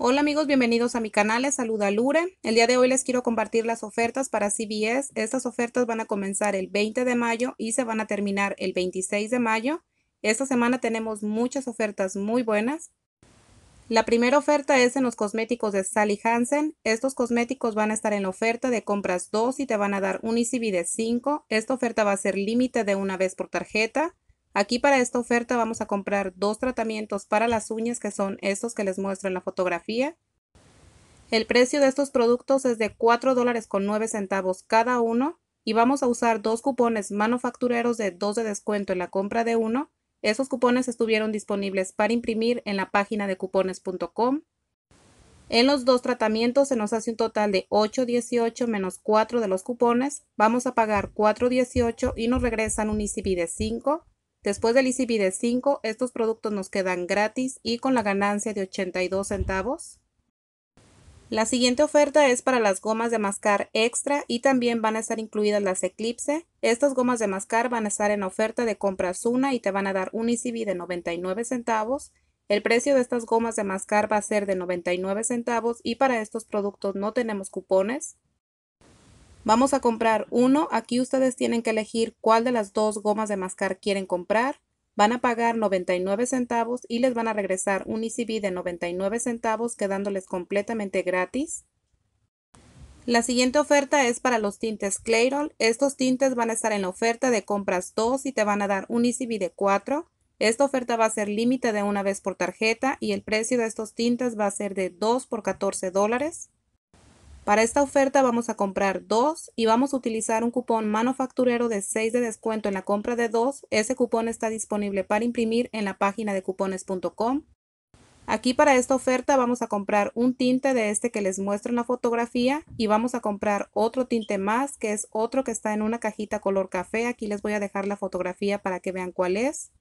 Hola amigos, bienvenidos a mi canal, les saluda Lure. El día de hoy les quiero compartir las ofertas para CBS. Estas ofertas van a comenzar el 20 de mayo y se van a terminar el 26 de mayo. Esta semana tenemos muchas ofertas muy buenas. La primera oferta es en los cosméticos de Sally Hansen. Estos cosméticos van a estar en oferta de compras 2 y te van a dar un ECB de 5. Esta oferta va a ser límite de una vez por tarjeta. Aquí para esta oferta vamos a comprar dos tratamientos para las uñas que son estos que les muestro en la fotografía. El precio de estos productos es de 4 dólares con centavos cada uno y vamos a usar dos cupones manufactureros de 2 de descuento en la compra de uno. Esos cupones estuvieron disponibles para imprimir en la página de cupones.com. En los dos tratamientos se nos hace un total de 8.18 menos 4 de los cupones. Vamos a pagar 4.18 y nos regresan un ECB de 5. Después del ICB de 5, estos productos nos quedan gratis y con la ganancia de 82 centavos. La siguiente oferta es para las gomas de mascar extra y también van a estar incluidas las Eclipse. Estas gomas de mascar van a estar en oferta de compras una y te van a dar un ECB de 99 centavos. El precio de estas gomas de mascar va a ser de 99 centavos y para estos productos no tenemos cupones. Vamos a comprar uno. Aquí ustedes tienen que elegir cuál de las dos gomas de mascar quieren comprar. Van a pagar 99 centavos y les van a regresar un ECB de 99 centavos quedándoles completamente gratis. La siguiente oferta es para los tintes Clairol. Estos tintes van a estar en la oferta de compras 2 y te van a dar un ECB de 4. Esta oferta va a ser límite de una vez por tarjeta y el precio de estos tintes va a ser de 2 por 14 dólares. Para esta oferta vamos a comprar dos y vamos a utilizar un cupón manufacturero de 6 de descuento en la compra de dos. Ese cupón está disponible para imprimir en la página de cupones.com. Aquí para esta oferta vamos a comprar un tinte de este que les muestro en la fotografía y vamos a comprar otro tinte más que es otro que está en una cajita color café. Aquí les voy a dejar la fotografía para que vean cuál es.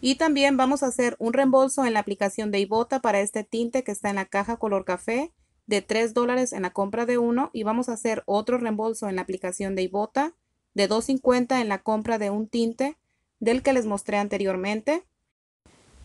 Y también vamos a hacer un reembolso en la aplicación de Ibota para este tinte que está en la caja color café de 3 dólares en la compra de uno y vamos a hacer otro reembolso en la aplicación de Ibota de 2.50 en la compra de un tinte del que les mostré anteriormente.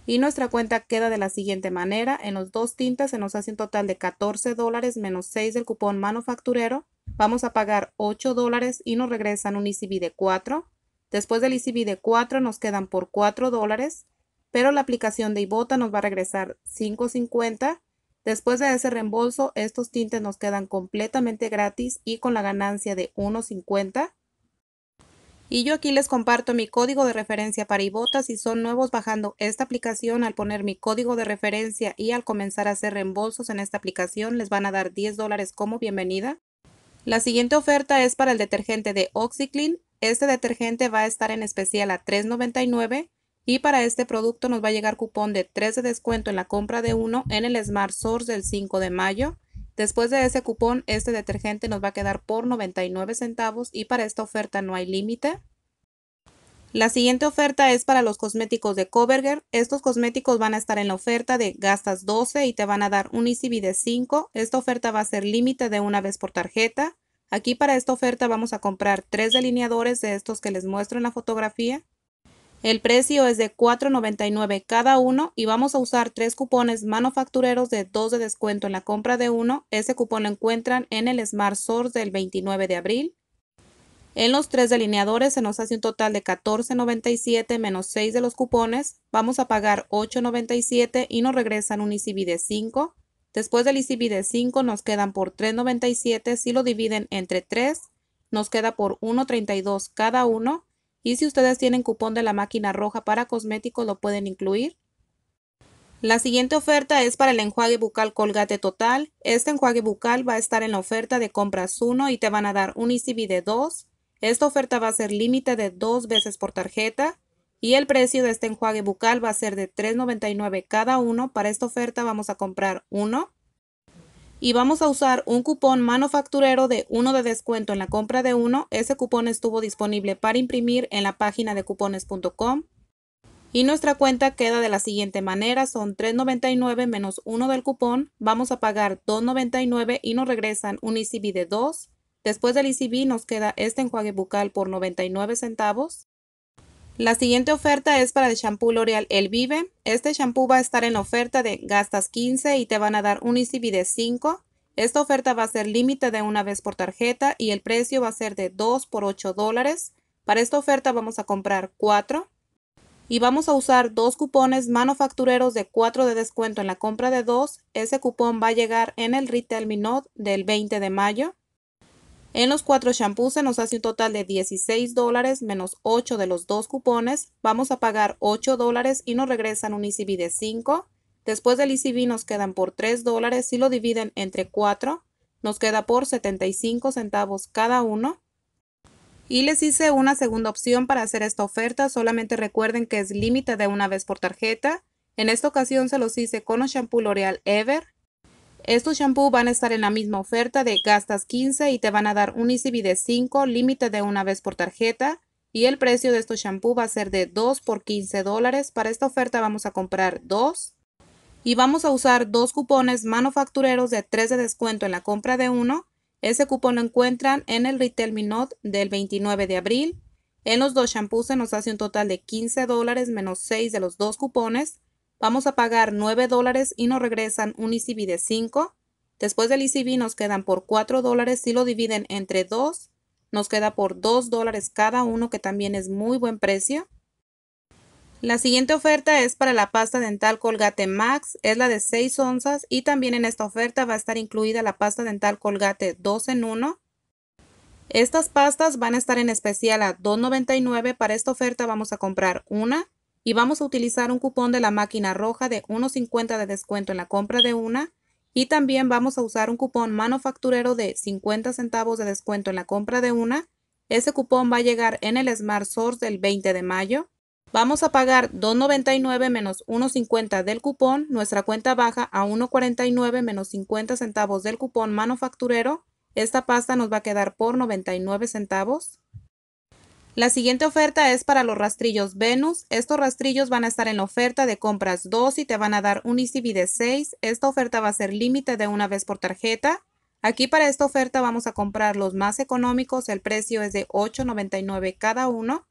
Y nuestra cuenta queda de la siguiente manera. En los dos tintes se nos hace un total de 14 dólares menos 6 del cupón manufacturero. Vamos a pagar 8 dólares y nos regresan un ICB de 4. Después del ICB de 4 nos quedan por 4 dólares, pero la aplicación de Ibota nos va a regresar 5.50 Después de ese reembolso, estos tintes nos quedan completamente gratis y con la ganancia de 1.50. Y yo aquí les comparto mi código de referencia para Ibota. Si son nuevos bajando esta aplicación, al poner mi código de referencia y al comenzar a hacer reembolsos en esta aplicación, les van a dar 10 dólares como bienvenida. La siguiente oferta es para el detergente de OxyClean. Este detergente va a estar en especial a $3.99. Y para este producto nos va a llegar cupón de 3 de descuento en la compra de uno en el Smart Source del 5 de mayo. Después de ese cupón, este detergente nos va a quedar por 99 centavos y para esta oferta no hay límite. La siguiente oferta es para los cosméticos de Coverger. Estos cosméticos van a estar en la oferta de gastas 12 y te van a dar un ECB de 5. Esta oferta va a ser límite de una vez por tarjeta. Aquí para esta oferta vamos a comprar tres delineadores de estos que les muestro en la fotografía. El precio es de $4.99 cada uno y vamos a usar tres cupones manufactureros de 2 de descuento en la compra de uno. Ese cupón lo encuentran en el Smart Source del 29 de abril. En los tres delineadores se nos hace un total de $14.97 menos 6 de los cupones. Vamos a pagar $8.97 y nos regresan un ICB de 5. Después del ICB de 5 nos quedan por $3.97. Si lo dividen entre 3, nos queda por $1.32 cada uno. Y si ustedes tienen cupón de la máquina roja para cosméticos, lo pueden incluir. La siguiente oferta es para el enjuague bucal Colgate Total. Este enjuague bucal va a estar en la oferta de compras 1 y te van a dar un ECB de 2. Esta oferta va a ser límite de 2 veces por tarjeta y el precio de este enjuague bucal va a ser de $3.99 cada uno. Para esta oferta vamos a comprar uno y vamos a usar un cupón manufacturero de uno de descuento en la compra de uno. Ese cupón estuvo disponible para imprimir en la página de cupones.com. Y nuestra cuenta queda de la siguiente manera, son 3.99 menos 1 del cupón, vamos a pagar 2.99 y nos regresan un ECB de 2. Después del ECB nos queda este enjuague bucal por 99 centavos. La siguiente oferta es para el shampoo L'Oreal El Vive. Este shampoo va a estar en oferta de gastas 15 y te van a dar un ECB de 5. Esta oferta va a ser límite de una vez por tarjeta y el precio va a ser de 2 por 8 dólares. Para esta oferta vamos a comprar 4 y vamos a usar dos cupones manufactureros de 4 de descuento en la compra de 2. Ese cupón va a llegar en el Retail Minot del 20 de mayo. En los cuatro shampoos se nos hace un total de 16 dólares menos 8 de los dos cupones. Vamos a pagar 8 dólares y nos regresan un ECB de 5. Después del ECB nos quedan por 3 dólares. y lo dividen entre 4, nos queda por 75 centavos cada uno. Y les hice una segunda opción para hacer esta oferta. Solamente recuerden que es límite de una vez por tarjeta. En esta ocasión se los hice con un shampoo L'Oreal Ever. Estos shampoos van a estar en la misma oferta de gastas 15 y te van a dar un ECB de 5, límite de una vez por tarjeta. Y el precio de estos shampoos va a ser de 2 por 15 dólares. Para esta oferta vamos a comprar 2 y vamos a usar dos cupones manufactureros de 3 de descuento en la compra de uno. Ese cupón lo encuentran en el Retail Minot del 29 de abril. En los dos shampoos se nos hace un total de 15 dólares menos 6 de los dos cupones. Vamos a pagar 9 dólares y nos regresan un ICB de 5. Después del ICB nos quedan por 4 dólares. Si lo dividen entre 2, nos queda por 2 dólares cada uno, que también es muy buen precio. La siguiente oferta es para la pasta dental Colgate Max, es la de 6 onzas y también en esta oferta va a estar incluida la pasta dental Colgate 2 en 1. Estas pastas van a estar en especial a $2.99, para esta oferta vamos a comprar una y vamos a utilizar un cupón de la máquina roja de 1.50 de descuento en la compra de una y también vamos a usar un cupón manufacturero de 50 centavos de descuento en la compra de una. Ese cupón va a llegar en el Smart Source del 20 de mayo. Vamos a pagar 2.99 menos 1.50 del cupón. Nuestra cuenta baja a 1.49 menos 50 centavos del cupón manufacturero. Esta pasta nos va a quedar por 99 centavos. La siguiente oferta es para los rastrillos Venus. Estos rastrillos van a estar en oferta de compras 2 y te van a dar un ECB de 6. Esta oferta va a ser límite de una vez por tarjeta. Aquí para esta oferta vamos a comprar los más económicos. El precio es de $8.99 cada uno.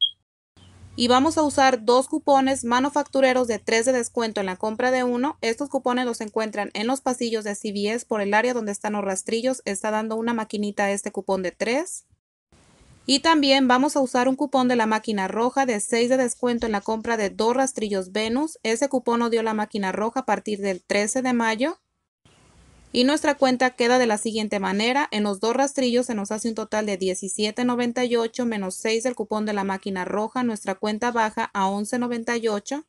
Y vamos a usar dos cupones manufactureros de 3 de descuento en la compra de uno. Estos cupones los encuentran en los pasillos de CVS por el área donde están los rastrillos. Está dando una maquinita este cupón de 3. Y también vamos a usar un cupón de la máquina roja de 6 de descuento en la compra de dos rastrillos Venus. Ese cupón nos dio la máquina roja a partir del 13 de mayo. Y nuestra cuenta queda de la siguiente manera. En los dos rastrillos se nos hace un total de 17.98 menos 6 del cupón de la máquina roja. Nuestra cuenta baja a 11.98.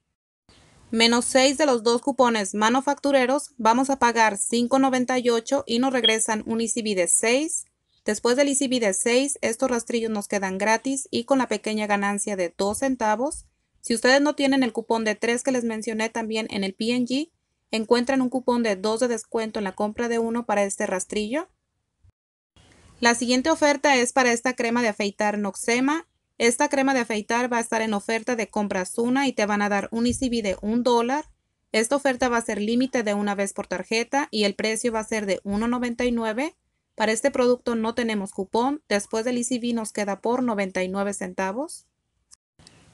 Menos 6 de los dos cupones manufactureros. Vamos a pagar 5.98 y nos regresan un ICB de 6 Después del ICB de 6, estos rastrillos nos quedan gratis y con la pequeña ganancia de 2 centavos. Si ustedes no tienen el cupón de 3 que les mencioné también en el PNG, encuentran un cupón de 2 de descuento en la compra de uno para este rastrillo. La siguiente oferta es para esta crema de afeitar Noxema. Esta crema de afeitar va a estar en oferta de compras una y te van a dar un ICB de 1 dólar. Esta oferta va a ser límite de una vez por tarjeta y el precio va a ser de $1.99. Para este producto no tenemos cupón, después del ECB nos queda por 99 centavos.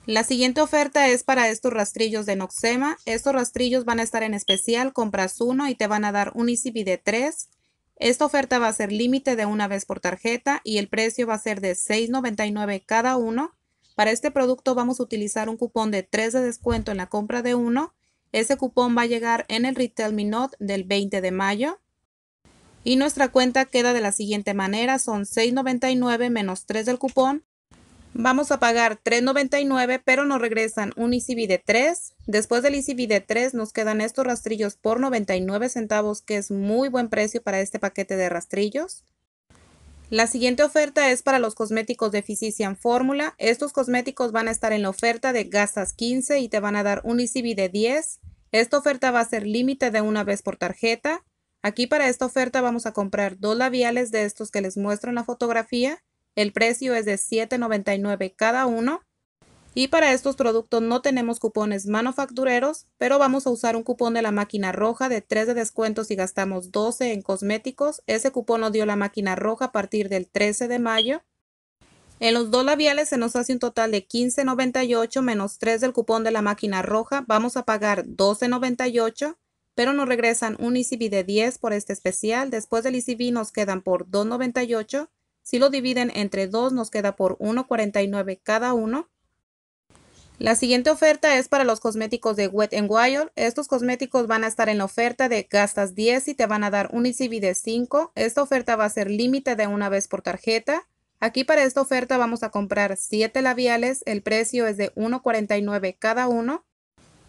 La siguiente oferta es para estos rastrillos de Noxema. Estos rastrillos van a estar en especial, compras uno y te van a dar un ECB de 3. Esta oferta va a ser límite de una vez por tarjeta y el precio va a ser de $6.99 cada uno. Para este producto vamos a utilizar un cupón de 3 de descuento en la compra de uno. Ese cupón va a llegar en el Retail Minot del 20 de mayo. Y nuestra cuenta queda de la siguiente manera, son 6.99 menos 3 del cupón. Vamos a pagar 3.99, pero nos regresan un ICB de 3. Después del ICB de 3 nos quedan estos rastrillos por 99 centavos, que es muy buen precio para este paquete de rastrillos. La siguiente oferta es para los cosméticos de Physician Formula. Estos cosméticos van a estar en la oferta de gasas 15 y te van a dar un ICB de 10. Esta oferta va a ser límite de una vez por tarjeta. Aquí para esta oferta vamos a comprar dos labiales de estos que les muestro en la fotografía. El precio es de $7.99 cada uno. Y para estos productos no tenemos cupones manufactureros, pero vamos a usar un cupón de la máquina roja de 3 de descuento si gastamos 12 en cosméticos. Ese cupón nos dio la máquina roja a partir del 13 de mayo. En los dos labiales se nos hace un total de 15.98 menos 3 del cupón de la máquina roja. Vamos a pagar 12.98 pero nos regresan un ECB de 10 por este especial. Después del ECB nos quedan por 2.98. Si lo dividen entre 2 nos queda por 1.49 cada uno. La siguiente oferta es para los cosméticos de Wet n Wild. Estos cosméticos van a estar en la oferta de gastas 10 y te van a dar un ECB de 5. Esta oferta va a ser límite de una vez por tarjeta. Aquí para esta oferta vamos a comprar 7 labiales. El precio es de 1.49 cada uno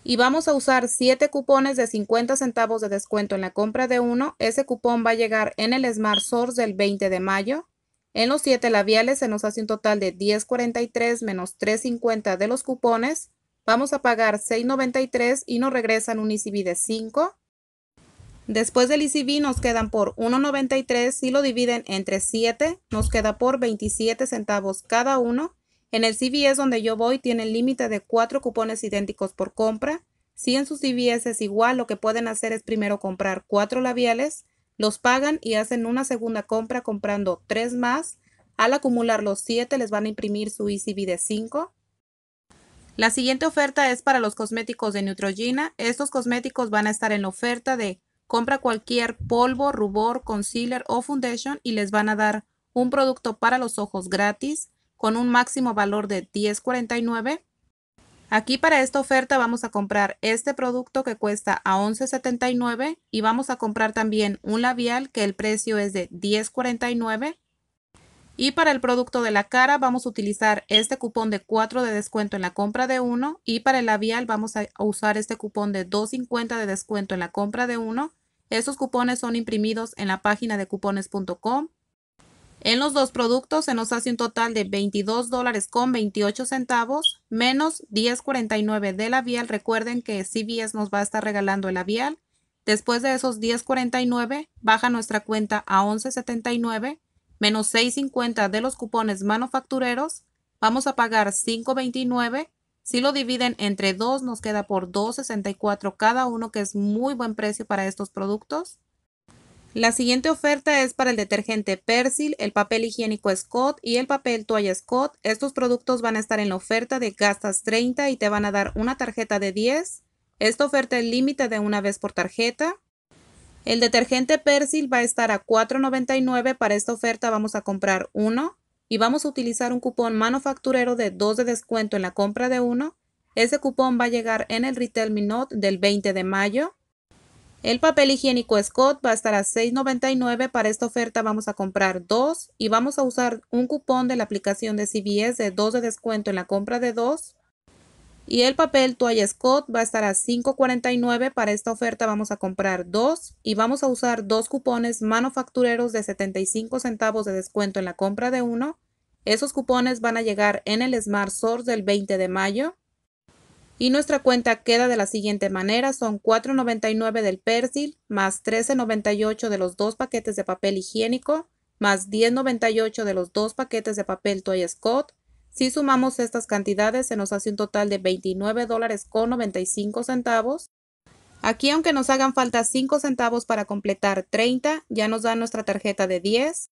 y vamos a usar 7 cupones de 50 centavos de descuento en la compra de uno. Ese cupón va a llegar en el Smart Source del 20 de mayo. En los 7 labiales se nos hace un total de 10.43 menos 3.50 de los cupones. Vamos a pagar 6.93 y nos regresan un ECB de 5. Después del ECB nos quedan por 1.93. Si lo dividen entre 7, nos queda por 27 centavos cada uno. En el CVS donde yo voy tienen límite de cuatro cupones idénticos por compra. Si en su CVS es igual, lo que pueden hacer es primero comprar cuatro labiales, los pagan y hacen una segunda compra comprando tres más. Al acumular los siete les van a imprimir su ECB de 5. La siguiente oferta es para los cosméticos de Neutrogena. Estos cosméticos van a estar en oferta de compra cualquier polvo, rubor, concealer o foundation y les van a dar un producto para los ojos gratis con un máximo valor de $10.49. Aquí para esta oferta vamos a comprar este producto que cuesta a $11.79 y vamos a comprar también un labial que el precio es de $10.49. Y para el producto de la cara vamos a utilizar este cupón de 4 de descuento en la compra de uno y para el labial vamos a usar este cupón de 2.50 de descuento en la compra de uno. Estos cupones son imprimidos en la página de cupones.com en los dos productos se nos hace un total de 22 dólares con 28 centavos menos 10.49 la vial. Recuerden que CVS nos va a estar regalando el labial. Después de esos 10.49 baja nuestra cuenta a 11.79 menos 6.50 de los cupones manufactureros. Vamos a pagar 5.29. Si lo dividen entre dos nos queda por 2.64 cada uno que es muy buen precio para estos productos. La siguiente oferta es para el detergente Persil, el papel higiénico Scott y el papel toalla Scott. Estos productos van a estar en la oferta de gastas 30 y te van a dar una tarjeta de 10. Esta oferta es límite de una vez por tarjeta. El detergente Persil va a estar a $4.99. Para esta oferta vamos a comprar uno y vamos a utilizar un cupón manufacturero de 2 de descuento en la compra de uno. Ese cupón va a llegar en el Retail Minute del 20 de mayo. El papel higiénico Scott va a estar a $6.99. Para esta oferta vamos a comprar dos y vamos a usar un cupón de la aplicación de CBS de 2 de descuento en la compra de dos. Y el papel toalla Scott va a estar a $5.49. Para esta oferta vamos a comprar dos y vamos a usar dos cupones manufactureros de 75 centavos de descuento en la compra de uno. Esos cupones van a llegar en el Smart Source del 20 de mayo. Y nuestra cuenta queda de la siguiente manera, son 4.99 del persil, más 13.98 de los dos paquetes de papel higiénico, más 10.98 de los dos paquetes de papel Toy Scott. Si sumamos estas cantidades, se nos hace un total de $29.95. dólares con centavos. Aquí, aunque nos hagan falta 5 centavos para completar 30, ya nos da nuestra tarjeta de 10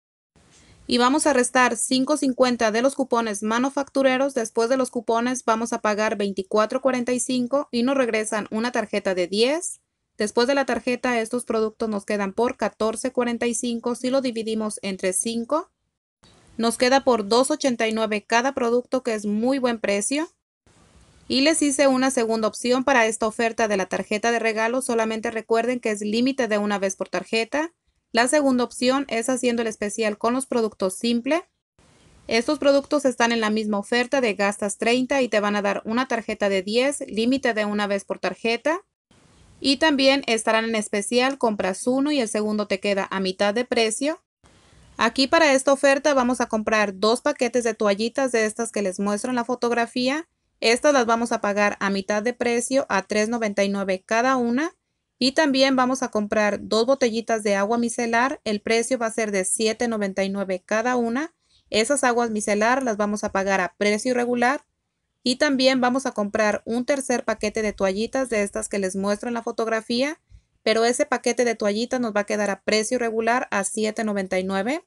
y vamos a restar 5.50 de los cupones manufactureros. Después de los cupones vamos a pagar 24.45 y nos regresan una tarjeta de 10. Después de la tarjeta estos productos nos quedan por 14.45 si lo dividimos entre 5. Nos queda por 2.89 cada producto que es muy buen precio. Y les hice una segunda opción para esta oferta de la tarjeta de regalo. Solamente recuerden que es límite de una vez por tarjeta. La segunda opción es haciendo el especial con los productos simple. Estos productos están en la misma oferta de gastas 30 y te van a dar una tarjeta de 10, límite de una vez por tarjeta. Y también estarán en especial, compras uno y el segundo te queda a mitad de precio. Aquí para esta oferta vamos a comprar dos paquetes de toallitas de estas que les muestro en la fotografía. Estas las vamos a pagar a mitad de precio a $3.99 cada una. Y también vamos a comprar dos botellitas de agua micelar. El precio va a ser de $7.99 cada una. Esas aguas micelar las vamos a pagar a precio regular. Y también vamos a comprar un tercer paquete de toallitas de estas que les muestro en la fotografía. Pero ese paquete de toallitas nos va a quedar a precio regular a $7.99.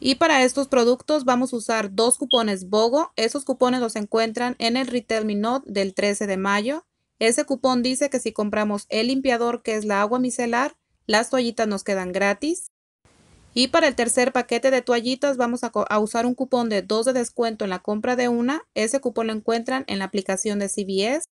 Y para estos productos vamos a usar dos cupones BOGO. Esos cupones los encuentran en el Retail Minot del 13 de mayo. Ese cupón dice que si compramos el limpiador, que es la agua micelar, las toallitas nos quedan gratis. Y para el tercer paquete de toallitas vamos a, usar un cupón de 2 de descuento en la compra de una. Ese cupón lo encuentran en la aplicación de CBS.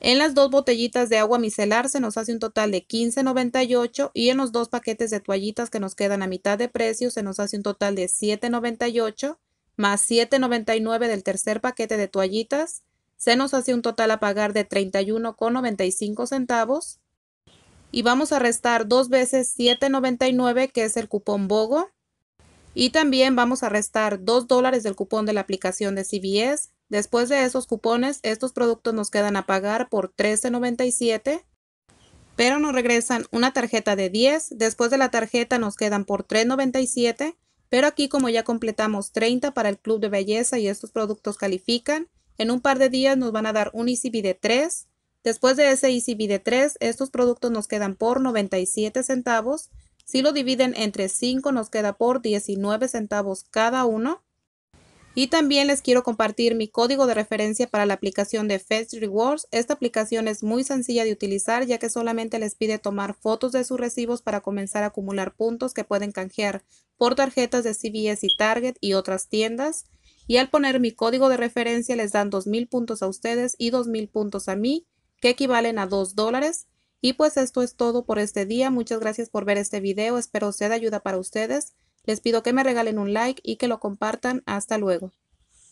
En las dos botellitas de agua micelar se nos hace un total de $15.98 y en los dos paquetes de toallitas que nos quedan a mitad de precio se nos hace un total de $7.98 más $7.99 del tercer paquete de toallitas se nos hace un total a pagar de 31,95 centavos. Y vamos a restar dos veces 7,99 que es el cupón BOGO. Y también vamos a restar 2 dólares del cupón de la aplicación de CBS. Después de esos cupones, estos productos nos quedan a pagar por 13,97. Pero nos regresan una tarjeta de 10. Después de la tarjeta nos quedan por 3,97. Pero aquí como ya completamos 30 para el club de belleza y estos productos califican, en un par de días nos van a dar un ECB de 3. Después de ese ECB de 3, estos productos nos quedan por 97 centavos. Si lo dividen entre 5, nos queda por 19 centavos cada uno. Y también les quiero compartir mi código de referencia para la aplicación de Fetch Rewards. Esta aplicación es muy sencilla de utilizar ya que solamente les pide tomar fotos de sus recibos para comenzar a acumular puntos que pueden canjear por tarjetas de CVS y Target y otras tiendas. Y al poner mi código de referencia les dan 2.000 puntos a ustedes y 2.000 puntos a mí, que equivalen a 2 dólares. Y pues esto es todo por este día. Muchas gracias por ver este video. Espero sea de ayuda para ustedes. Les pido que me regalen un like y que lo compartan. Hasta luego.